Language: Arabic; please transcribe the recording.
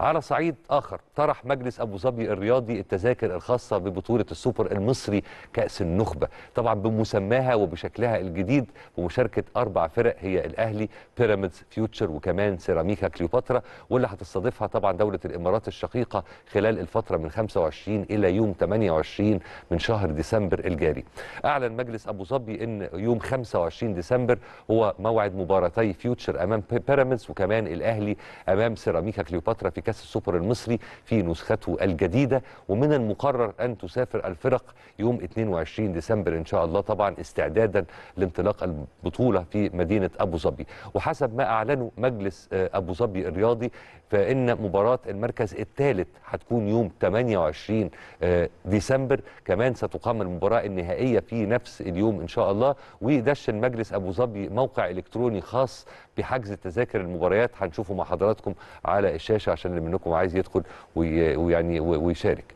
على صعيد آخر طرح مجلس أبو ظبي الرياضي التذاكر الخاصة ببطولة السوبر المصري كأس النخبة طبعا بمسماها وبشكلها الجديد بمشاركة أربع فرق هي الأهلي بيراميدز فيوتشر وكمان سيراميكا كليوباترا واللي هتستضيفها طبعا دولة الإمارات الشقيقة خلال الفترة من 25 إلى يوم 28 من شهر ديسمبر الجاري أعلن مجلس أبو ظبي أن يوم 25 ديسمبر هو موعد مباراتي فيوتشر أمام بيراميدز وكمان الأهلي أمام سيراميكا كليوباترا في كأس السوبر المصري في نسخته الجديدة ومن المقرر أن تسافر الفرق يوم 22 ديسمبر إن شاء الله طبعا استعدادا لانطلاق البطولة في مدينة أبو ظبي وحسب ما أعلنه مجلس آه، أبو ظبي الرياضي فإن مباراة المركز الثالث هتكون يوم 28 آه، ديسمبر كمان ستقام المباراة النهائية في نفس اليوم إن شاء الله ودشن مجلس أبو ظبي موقع إلكتروني خاص بحجز تذاكر المباريات هنشوفه مع حضراتكم على الشاشة عشان منكم عايز يدخل ويعني ويشارك